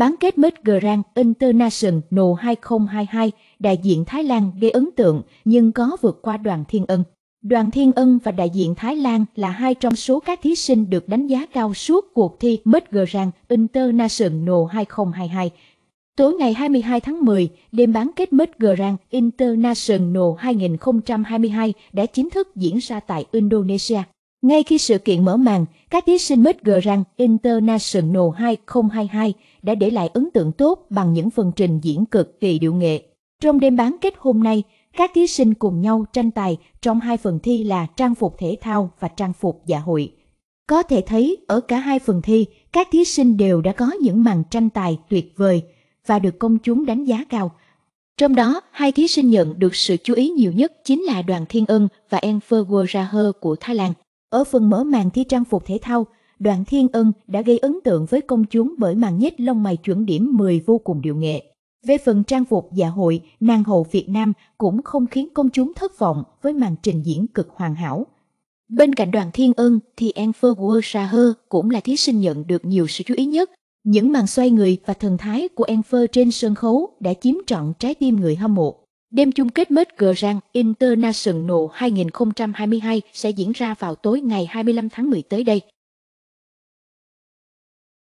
Bán kết Mid Grand International 2022, đại diện Thái Lan gây ấn tượng nhưng có vượt qua đoàn Thiên Ân. Đoàn Thiên Ân và đại diện Thái Lan là hai trong số các thí sinh được đánh giá cao suốt cuộc thi Mid Grand International 2022. Tối ngày 22 tháng 10, đêm bán kết Mid Grand International 2022 đã chính thức diễn ra tại Indonesia. Ngay khi sự kiện mở màn, các thí sinh mít gờ rằng International 2022 đã để lại ấn tượng tốt bằng những phần trình diễn cực kỳ điệu nghệ. Trong đêm bán kết hôm nay, các thí sinh cùng nhau tranh tài trong hai phần thi là trang phục thể thao và trang phục dạ hội. Có thể thấy ở cả hai phần thi, các thí sinh đều đã có những màn tranh tài tuyệt vời và được công chúng đánh giá cao. Trong đó, hai thí sinh nhận được sự chú ý nhiều nhất chính là Đoàn Thiên Ân và Enfer Goraher của Thái Lan. Ở phần mở màn thi trang phục thể thao, Đoạn Thiên Ân đã gây ấn tượng với công chúng bởi màn nhếch lông mày chuẩn điểm 10 vô cùng điệu nghệ. Về phần trang phục dạ hội, nàng hậu Việt Nam cũng không khiến công chúng thất vọng với màn trình diễn cực hoàn hảo. Bên cạnh đoàn thiên ân thì Enfer Worsaher cũng là thí sinh nhận được nhiều sự chú ý nhất. Những màn xoay người và thần thái của Enfer trên sân khấu đã chiếm trọn trái tim người hâm mộ. Đêm chung kết Medgerang International 2022 sẽ diễn ra vào tối ngày 25 tháng 10 tới đây.